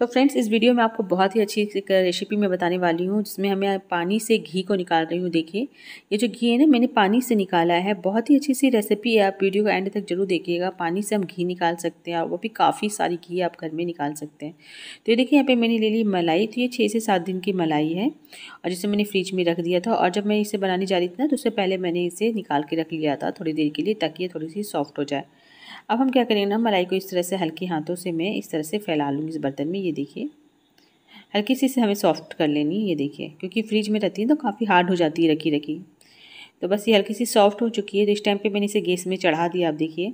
तो फ्रेंड्स इस वीडियो में आपको बहुत ही अच्छी रेसिपी मैं बताने वाली हूँ जिसमें हमें पानी से घी को निकाल रही हूँ देखिए ये जो घी है ना मैंने पानी से निकाला है बहुत ही अच्छी सी रेसिपी है आप वीडियो को एंड तक जरूर देखिएगा पानी से हम घी निकाल सकते हैं और वो भी काफ़ी सारी घी आप घर में निकाल सकते हैं तो ये देखिए यहाँ पर मैंने ले ली मलाई तो ये छः से सात दिन की मलाई है और जिसे मैंने फ्रिज में रख दिया था और जब मैं इसे बनाने जा रही थी ना तो उससे पहले मैंने इसे निकाल के रख लिया था थोड़ी देर के लिए ताकि ये थोड़ी सी सॉफ्ट हो जाए अब हम क्या करेंगे ना मलाई को इस तरह से हल्के हाथों से मैं इस तरह से फैला लूँगी इस बर्तन में ये देखिए हल्की सी से हमें सॉफ्ट कर लेनी है ये देखिए क्योंकि फ्रिज में रहती है तो काफ़ी हार्ड हो जाती है रखी रखी तो बस ये हल्की सी सॉफ्ट हो चुकी है तो इस टाइम पे मैंने इसे गैस में चढ़ा दिया आप देखिए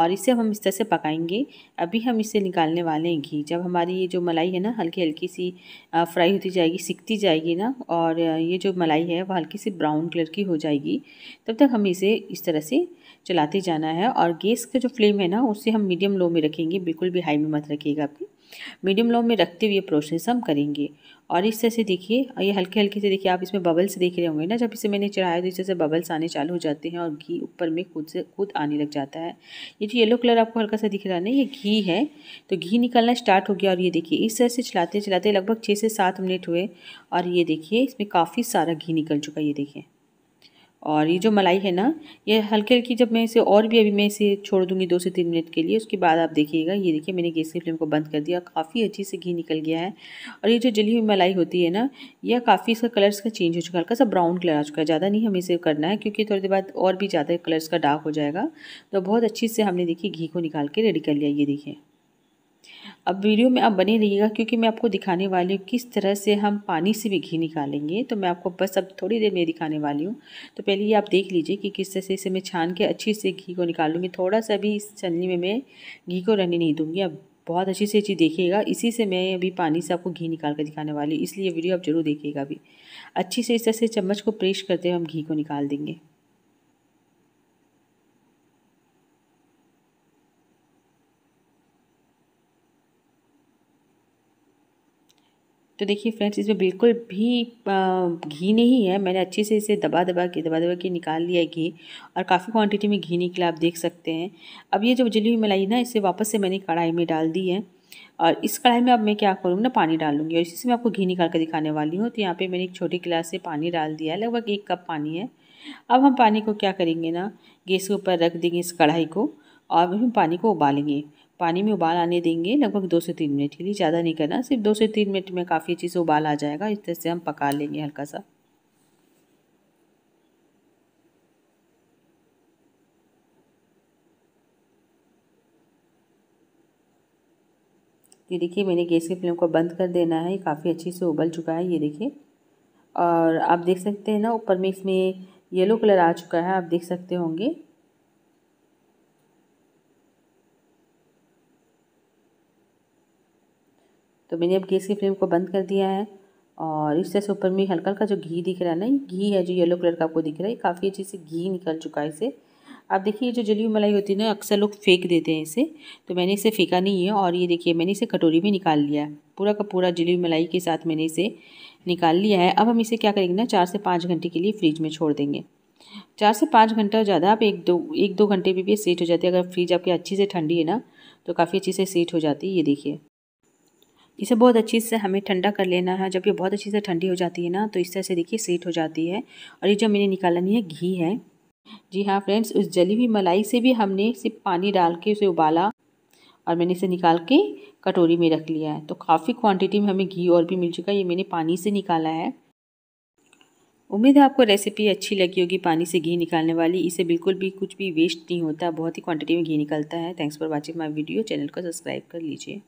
और इसे हम इस तरह से पकाएंगे अभी हम इसे निकालने वाले हैं घी जब हमारी ये जो मलाई है ना हल्की हल्की सी फ्राई होती जाएगी सिकती जाएगी ना और ये जो मलाई है वो हल्की सी ब्राउन कलर की हो जाएगी तब तक हम इसे इस तरह से चलाते जाना है और गैस का जो फ्लेम है ना उसे हम मीडियम लो में रखेंगे बिल्कुल भी हाई में मत रखिएगा आपकी मीडियम लो में रखते हुए प्रोसेस हम करेंगे और इस तरह से देखिए और ये हल्के हल्के से देखिए आप इसमें बबल्स देख रहे होंगे ना जब इसे मैंने चढ़ाया तो इस तरह से बबल्स आने चालू हो जाते हैं और घी ऊपर में खुद से खुद आने लग जाता है ये जो येलो कलर आपको हल्का सा दिख रहा है ना ये घी है तो घी निकलना स्टार्ट हो गया और ये देखिए इस तरह से चलाते चलाते लगभग छः से सात मिनट हुए और ये देखिए इसमें काफ़ी सारा घी निकल चुका है ये देखिए और ये जो मलाई है ना ये हल्की हल्की जब मैं इसे और भी अभी मैं इसे छोड़ दूंगी दो से तीन मिनट के लिए उसके बाद आप देखिएगा ये देखिए मैंने गैस की फ्लेम को बंद कर दिया काफ़ी अच्छी से घी निकल गया है और ये जो जली हुई मलाई होती है ना यह काफ़ी इसका कलर्स का चेंज हो चुका है हल्का सा ब्राउन कलर आ चुका है ज़्यादा नहीं हमें इसे करना है क्योंकि थोड़ी देर बाद और भी ज़्यादा कलर्स का डार्क हो जाएगा तो बहुत अच्छी से हमने देखिए घी को निकाल के रेडी कर लिया ये देखिए अब वीडियो में आप बने रहिएगा क्योंकि मैं आपको दिखाने वाली हूँ किस तरह से हम पानी से भी घी निकालेंगे तो मैं आपको बस अब थोड़ी देर में दिखाने वाली हूँ तो पहले ये आप देख लीजिए कि किस तरह से इसे मैं छान के अच्छे से घी को लूँगी थोड़ा सा भी इस छलनी में मैं घी को रहने नहीं दूँगी अब बहुत अच्छी से चीज़ देखिएगा इसी से मैं अभी पानी से आपको घी निकाल कर दिखाने वाली हूँ इसलिए वीडियो आप जरूर देखिएगा अभी अच्छी से इस तरह से चम्मच को प्रेस करते हुए हम घी को निकाल देंगे तो देखिए फ्रेंड्स इसमें बिल्कुल भी घी नहीं है मैंने अच्छे से इसे दबा दबा के दबा दबा के निकाल लिया है घी और काफ़ी क्वांटिटी में घी निकला आप देख सकते हैं अब ये जो जली हुई मलाई ना इसे वापस से मैंने कढ़ाई में डाल दी है और इस कढ़ाई में अब मैं क्या करूँगी ना पानी डालूंगी और इसी से मैं आपको घी निकाल कर दिखाने वाली हूँ तो यहाँ पर मैंने एक छोटे गिलास से पानी डाल दिया है लगभग एक कप पानी है अब हम पानी को क्या करेंगे ना गैस के ऊपर रख देंगे इस कढ़ाई को और हम पानी को उबालेंगे पानी में उबाल आने देंगे लगभग दो से तीन मिनट के लिए ज़्यादा नहीं करना सिर्फ दो से तीन मिनट में काफ़ी अच्छे से उबाल आ जाएगा इस तरह से हम पका लेंगे हल्का सा ये देखिए मैंने गैस के फ्लेम को बंद कर देना है ये काफ़ी अच्छे से उबल चुका है ये देखिए और आप देख सकते हैं ना ऊपर में इसमें येलो कलर आ चुका है आप देख सकते होंगे तो मैंने अब गैस की फ्लेम को बंद कर दिया है और इस तरह से ऊपर में हल्का हल्का जो घी दिख रहा है ना घी है जो येलो कलर का आपको दिख रहा है काफ़ी अच्छे से घी निकल चुका है इसे आप देखिए ये जो जली हुई मलाई होती है ना अक्सर लोग फेंक देते हैं इसे तो मैंने इसे फेंका नहीं है और ये देखिए मैंने इसे कटोरी में निकाल लिया है पूरा का पूरा जली हुई मलाई के साथ मैंने इसे निकाल लिया है अब हम इसे क्या करेंगे ना चार से पाँच घंटे के लिए फ्रिज में छोड़ देंगे चार से पाँच घंटा ज़्यादा आप एक दो एक दो घंटे में भी, भी सेट हो जाती है अगर फ्रिज आपकी अच्छी से ठंडी है ना तो काफ़ी अच्छी से सेट हो जाती है ये देखिए इसे बहुत अच्छी से हमें ठंडा कर लेना है जब ये बहुत अच्छी से ठंडी हो जाती है ना तो इस तरह से देखिए सेट हो जाती है और ये जो मैंने निकाला नहीं है घी है जी हाँ फ्रेंड्स उस जली हुई मलाई से भी हमने सिर्फ पानी डाल के उसे उबाला और मैंने इसे निकाल के कटोरी में रख लिया है तो काफ़ी क्वांटिटी में हमें घी और भी मिल चुका है ये मैंने पानी से निकाला है उम्मीद है आपको रेसिपी अच्छी लगी होगी पानी से घी निकालने वाली इसे बिल्कुल भी कुछ भी वेस्ट नहीं होता बहुत ही क्वांटिटी में घी निकलता है thanks for watching my video channel को सब्सक्राइब कर लीजिए